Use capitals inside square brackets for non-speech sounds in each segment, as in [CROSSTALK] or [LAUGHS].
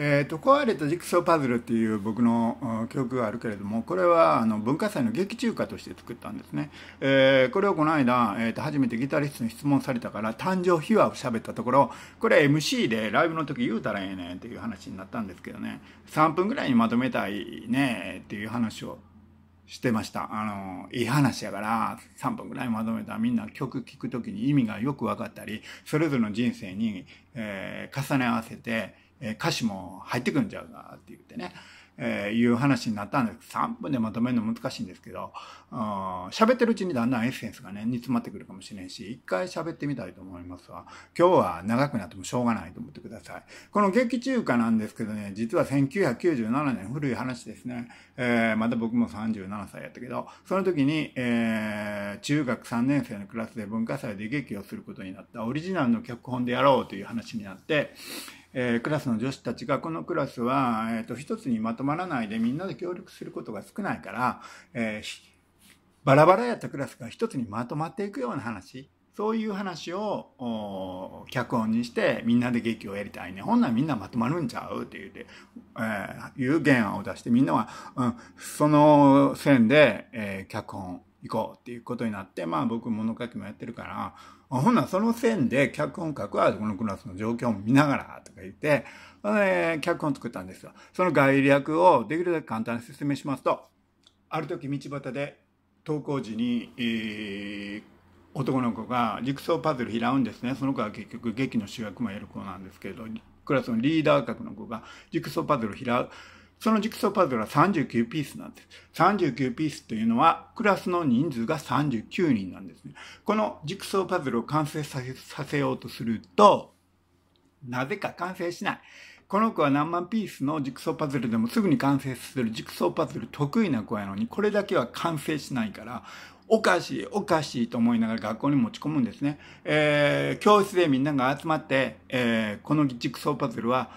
えーと、壊れたジクソーパズルっていう僕の記憶があるけれどもこれはあの文化祭の劇中歌として作ったんですね、えー、これをこの間、えーと、と初めてギタリストに質問されたから誕生秘話を喋ったところこれ MC でライブの時言うたらええねんっていう話になったんですけどね3分ぐらいにまとめたいねっていう話をしてました。あの、いい話やから、3分ぐらいまとめたらみんな曲聴く時に意味がよく分かったり、それぞれの人生に、えー、重ね合わせて、え歌詞も入ってくるんじゃうなって言ってね、えー、いう話になったんですけど、3分でまとめるの難しいんですけど、喋ってるうちにだんだんエッセンスがね、煮詰まってくるかもしれんし、一回喋ってみたいと思いますわ。今日は長くなってもしょうがないと思ってください。この劇中歌なんですけどね、実は1997年、古い話ですね。えー、また僕も37歳やったけど、その時に、えー、中学3年生のクラスで文化祭で劇をすることになったオリジナルの脚本でやろうという話になって、えー、クラスの女子たちがこのクラスは、えーと、一つにまとまらないでみんなで協力することが少ないから、えー、バラバラやったクラスが一つにまとまっていくような話そういう話を脚本にしてみんなで劇をやりたいねほんならみんなまとまるんちゃうって言うて、えー、いう原案を出してみんなは、うん、その線で、えー、脚本行こうっていうことになって、まあ僕物書きもやってるから、ほんなその線で脚本書くはこのクラスの状況も見ながらとか言って、え脚本作ったんですよ。その概略をできるだけ簡単に説明しますと、ある時道端で登校時に、えー、男の子が陸層パズル拾うんですね。その子は結局劇の主役もやる子なんですけど、クラスのリーダー格の子が陸層パズル拾う。そのジクソーパズルは39ピースなんです。39ピースというのは、クラスの人数が39人なんですね。このジクソーパズルを完成させようとすると、なぜか完成しない。この子は何万ピースのジクソーパズルでもすぐに完成するジクソーパズル得意な子やのに、これだけは完成しないから、おかしい、おかしいと思いながら学校に持ち込むんですね。えー、教室でみんなが集まって、えー、このジクソーパズルは、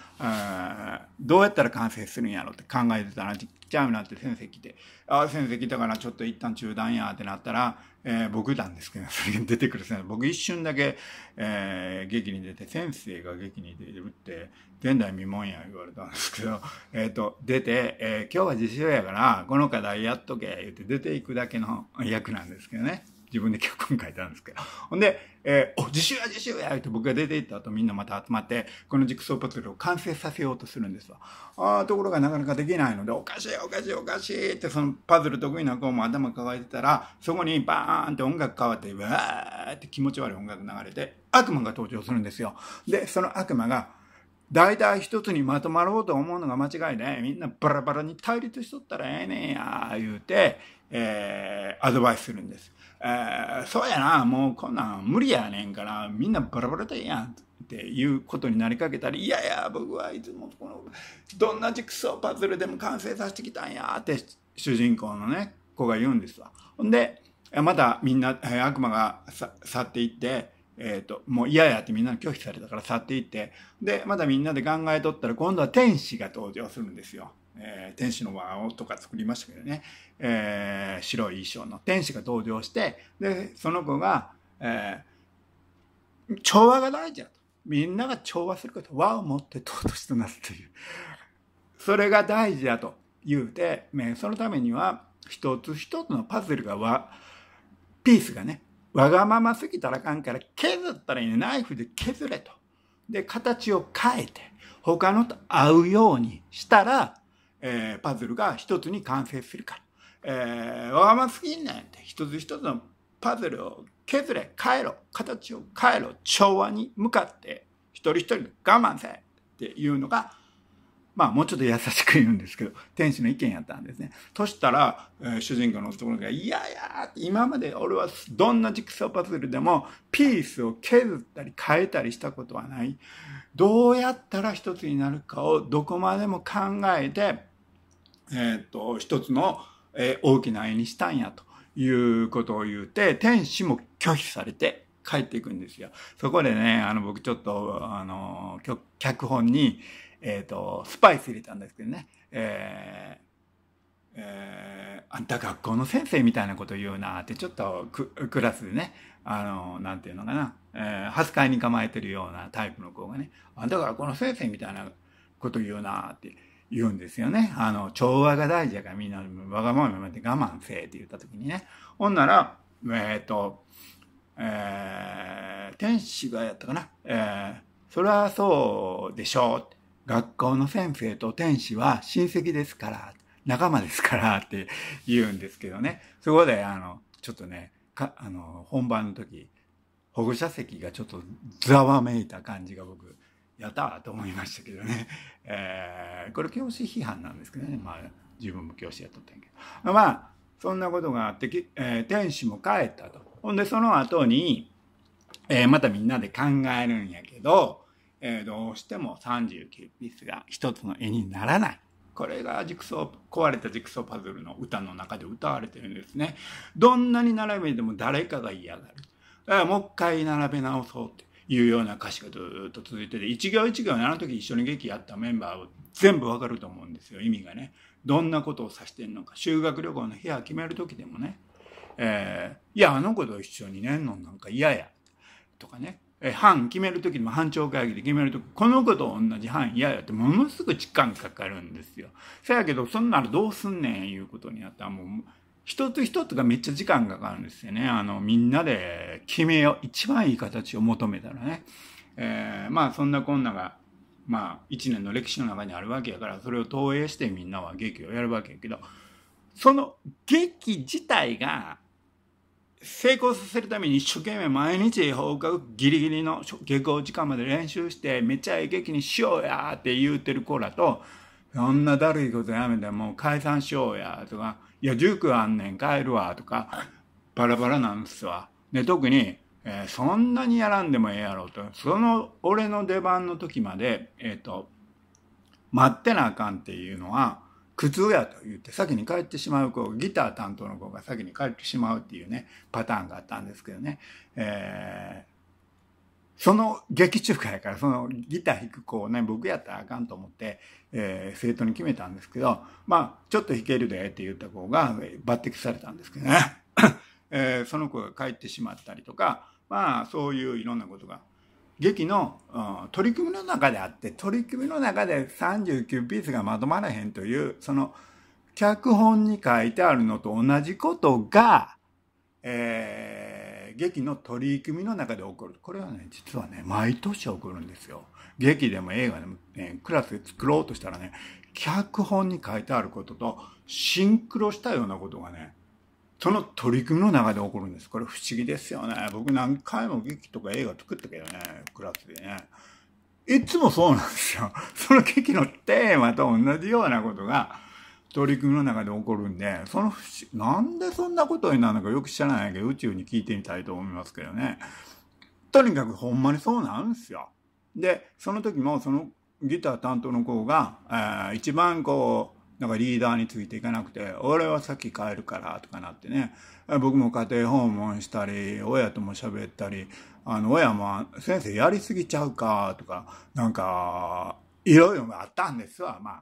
どうやったら完成するんやろうって考えてたら、ちゃうなって先生来て、ああ、先生来たからちょっと一旦中断やってなったら、えー、僕なんですけど、それ出てくる先生、僕一瞬だけ、えー、劇に出て、先生が劇に出るって、前代未聞や言われたんですけど、[LAUGHS] えっ、ー、と、出て、えー、今日は実習やから、この課題やっとけ、言って出ていくだけの役なんですけどね。自分で脚本書いたんですけど。ほんで、えー、お、自習や自習やって僕が出て行った後みんなまた集まって、このジクソーパズルを完成させようとするんですわ。ああ、ところがなかなかできないので、おかしいおかしいおかしいってそのパズル得意な子も頭抱えてたら、そこにバーンって音楽変わって、わーって気持ち悪い音楽流れて、悪魔が登場するんですよ。で、その悪魔が、大体一つにまとまろうと思うのが間違いで、みんなバラバラに対立しとったらええねんや、言うて、えー、アドバイスするんです。えー、そうやな、もうこんなん無理やねんから、みんなバラバラでええやん。っていうことになりかけたり、いやいや、僕はいつもこの、どんなジクソーパズルでも完成させてきたんやって主人公のね、子が言うんですわ。ほんで、またみんな、悪魔が去っていって、えっ、ー、と、もう嫌やってみんな拒否されたから去っていって、で、まだみんなで考えとったら今度は天使が登場するんですよ。えー、天使の輪をとか作りましたけどね、えー、白い衣装の天使が登場して、で、その子が、えー、調和が大事だと。みんなが調和すること、和を持って尊しとなるという。それが大事だと言うて、そのためには、一つ一つのパズルが和、ピースがね、わがまますぎたらあかんから削ったらいいねナイフで削れとで形を変えて他のと合うようにしたら、えー、パズルが一つに完成するから、えー、わがますぎんねんて一つ一つのパズルを削れ変えろ形を変えろ調和に向かって一人一人我慢せっていうのがまあもうちょっと優しく言うんですけど、天使の意見やったんですね。としたら、えー、主人公の男が、いやいや今まで俺はどんなジクソーパズルでもピースを削ったり変えたりしたことはない。どうやったら一つになるかをどこまでも考えて、えー、っと、一つの、えー、大きな絵にしたんやということを言うて、天使も拒否されて帰っていくんですよ。そこでね、あの僕ちょっと、あの、脚本に、えっ、ー、と、スパイス入れたんですけどね、えー、えー、あんた学校の先生みたいなこと言うなってちょっとクラスでねあのなんていうのかな、えー、恥かいに構えてるようなタイプの子がねあんた学校の先生みたいなこと言うなって言うんですよねあの調和が大事やからみんなわがままで我慢せえって言った時にねほんならえっ、ー、とえー、天使がやったかな、えー、それはそうでしょうって学校の先生と天使は親戚ですから、仲間ですからって言うんですけどね。そこで、あの、ちょっとね、かあの本番の時、保護者席がちょっとざわめいた感じが僕、やったと思いましたけどね。[LAUGHS] えー、これ教師批判なんですけどね。まあ、自分も教師やっとったんやけど。まあ、そんなことがあって、えー、天使も帰ったと。ほんで、その後に、えー、またみんなで考えるんやけど、えー、どうしても39ピースが一つの絵にならない。これがジ装、ソー、壊れたジ装ソーパズルの歌の中で歌われてるんですね。どんなに並べても誰かが嫌がる。だからもう一回並べ直そうっていうような歌詞がずっと続いてて、一行一行あの時一緒に劇やったメンバーを全部わかると思うんですよ、意味がね。どんなことを指してんのか。修学旅行の部屋決める時でもね。えー、いや、あの子と一緒にねんのなんか嫌や。とかね。え班決める時にも班長会議で決める時この子と同じ班嫌やってものすごい時間かかるんですよ。そやけどそんならどうすんねんいうことになったらもう一つ一つがめっちゃ時間かかるんですよね。あのみんなで決めよう一番いい形を求めたらね。えー、まあそんなこんながまあ一年の歴史の中にあるわけやからそれを投影してみんなは劇をやるわけやけどその劇自体が成功させるために一生懸命毎日放課後ギリギリの下校時間まで練習してめっちゃええ劇にしようやって言うてる子らとそんなだるいことやめてもう解散しようやとかいや塾あんねん帰るわとかバラバラなんですわ。で特に、えー、そんなにやらんでもええやろとその俺の出番の時まで、えっ、ー、と待ってなあかんっていうのは苦痛やと言って先に帰ってしまう子、ギター担当の子が先に帰ってしまうっていうね、パターンがあったんですけどね。えー、その劇中歌やから、そのギター弾く子をね、僕やったらあかんと思って、えー、生徒に決めたんですけど、まあ、ちょっと弾けるでって言った子が抜擢されたんですけどね。[COUGHS] えー、その子が帰ってしまったりとか、まあ、そういういろんなことが劇の、うん、取り組みの中であって取り組みの中で39ピースがまとまらへんというその脚本に書いてあるのと同じことが、えー、劇の取り組みの中で起こるこれはね実はね毎年起こるんですよ劇でも映画でも、ね、クラスで作ろうとしたらね脚本に書いてあることとシンクロしたようなことがねその取り組みの中で起こるんです。これ不思議ですよね。僕何回も劇とか映画作ったけどね、クラスでね。いつもそうなんですよ。[LAUGHS] その劇のテーマと同じようなことが取り組みの中で起こるんで、その不思なんでそんなことになるのかよく知らないけど、宇宙に聞いてみたいと思いますけどね。とにかくほんまにそうなんですよ。で、その時もそのギター担当の子が、えー、一番こう、なんかリーダーについていかなくて、俺はさっき帰るからとかなってね、僕も家庭訪問したり、親とも喋ったり、あの、親も先生やりすぎちゃうかとか、なんか、いろいろあったんですわ、ま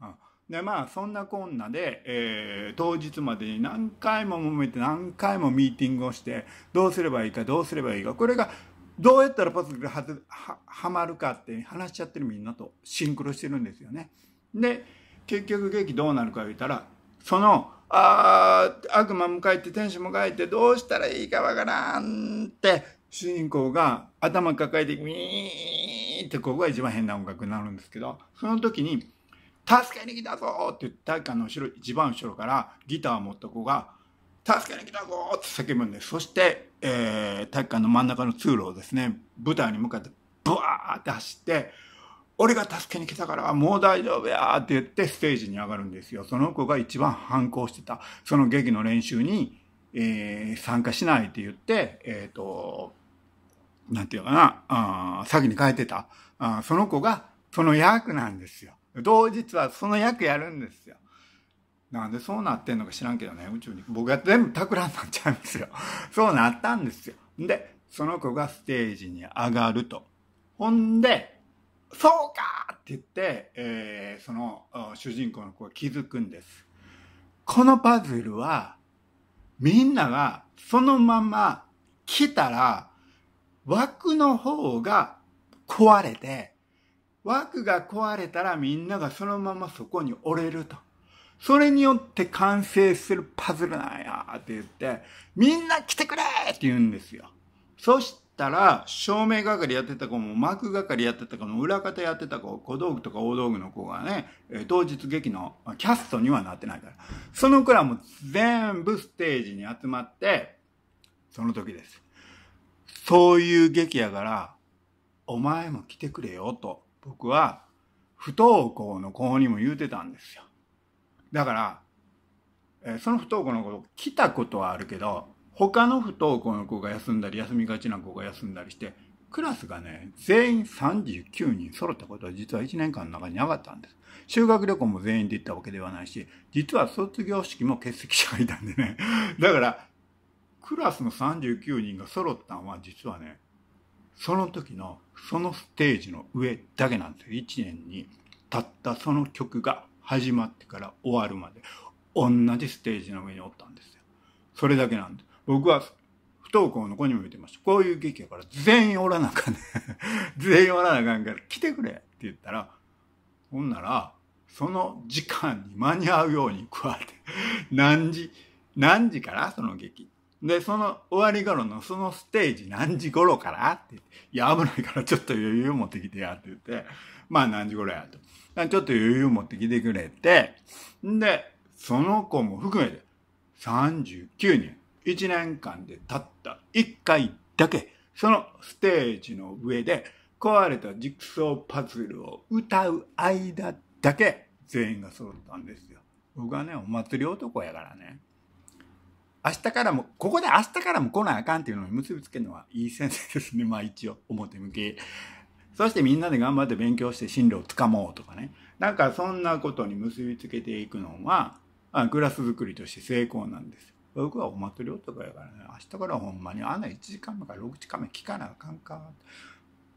あ。で、まあ、そんなこんなで、えー、当日までに何回も揉めて、何回もミーティングをして、どうすればいいか、どうすればいいか、これが、どうやったらパズルがはははまるかって話しちゃってるみんなとシンクロしてるんですよね。で、結局劇どうなるか言ったらそのあ悪魔迎えて天使迎えてどうしたらいいかわからんって主人公が頭抱えてミーってここが一番変な音楽になるんですけどその時に「助けに来たぞ!」って言って体育館の後ろ一番後ろからギターを持った子が「助けに来たぞ!」って叫ぶんですそして、えー、体育館の真ん中の通路をですね舞台に向かってブワーって走って。俺が助けに来たからもう大丈夫やって言ってステージに上がるんですよ。その子が一番反抗してた。その劇の練習に、えー、参加しないって言って、えっ、ー、と、なんていうかな、あ先に変えてたあ。その子がその役なんですよ。同日はその役やるんですよ。なんでそうなってんのか知らんけどね、宇宙に。僕が全部企んだっちゃうんですよ。[LAUGHS] そうなったんですよ。で、その子がステージに上がると。ほんで、そうかって言って、えー、その主人公の子が気づくんです。このパズルは、みんながそのまま来たら、枠の方が壊れて、枠が壊れたらみんながそのままそこに折れると。それによって完成するパズルなんやって言って、みんな来てくれって言うんですよ。そしたら、照明係やってた子も、幕係やってた子も、裏方やってた子、小道具とか大道具の子がね、当日劇のキャストにはなってないから。その子らも全部ステージに集まって、その時です。そういう劇やから、お前も来てくれよと、僕は不登校の子にも言うてたんですよ。だから、えその不登校の子、来たことはあるけど、他の不登校の子が休んだり、休みがちな子が休んだりして、クラスがね、全員39人揃ったことは実は1年間の中になかったんです。修学旅行も全員で行ったわけではないし、実は卒業式も欠席者がいたんでね。[LAUGHS] だから、クラスの39人が揃ったのは実はね、その時の、そのステージの上だけなんですよ。1年に、たったその曲が始まってから終わるまで、同じステージの上におったんですよ。それだけなんです。僕は不登校の子にも言ってました。こういう劇やから全員おらなあかんね [LAUGHS] 全員おらなあかんから来てくれって言ったら、ほんなら、その時間に間に合うようにこわって、何時、何時からその劇。で、その終わり頃のそのステージ何時頃からってっていや、危ないからちょっと余裕持ってきてやって言って、まあ何時頃やと。ちょっと余裕持ってきてくれて、んで、その子も含めて39人。1年間でたった1回だけ、そのステージの上で壊れたジグソーパズルを歌う間だけ全員が揃ったんですよ。僕はね、お祭り男やからね。明日からも、ここで明日からも来なあかんっていうのに結びつけるのはいい先生ですね。[LAUGHS] まあ一応、表向き。そしてみんなで頑張って勉強して進路をつかもうとかね。なんかそんなことに結びつけていくのは、あクラス作りとして成功なんですよ。僕はお祭り男やからね、明日からほんまにあの1時間目から6時間目聞かなあかんか。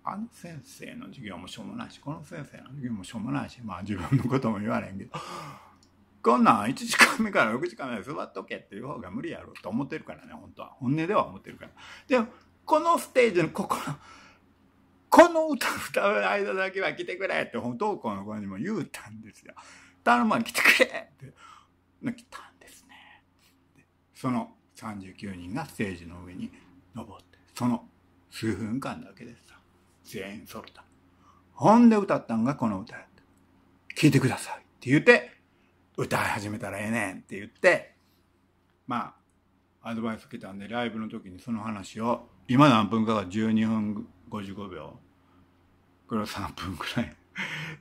あの先生の授業もしょうもないし、この先生の授業もしょうもないし、まあ自分のことも言われんけど、こんなん1時間目から6時間目で座っとけっていう方が無理やろと思ってるからね、本当は。本音では思ってるから。でも、このステージのここの、この歌歌う間だけは来てくれって、本当校の子にも言うたんですよ。頼むわ、来てくれって。来たその39人がステージの上に登って、その数分間だけでさ、全員揃った。ほんで歌ったんがこの歌やった。聴いてくださいって言って、歌い始めたらええねんって言って、まあ、アドバイス受けたんで、ライブの時にその話を、今何分かが12分55秒、これは3分くらい、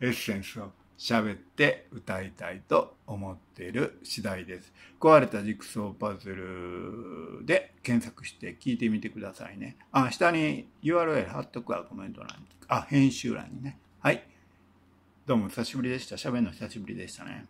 エッセンスを喋って歌いたいと思っている次第です。壊れたジグソーパズルで検索して聞いてみてくださいね。あ、下に URL 貼っとくわ、コメント欄に。あ、編集欄にね。はい。どうも久しぶりでした。喋るの久しぶりでしたね。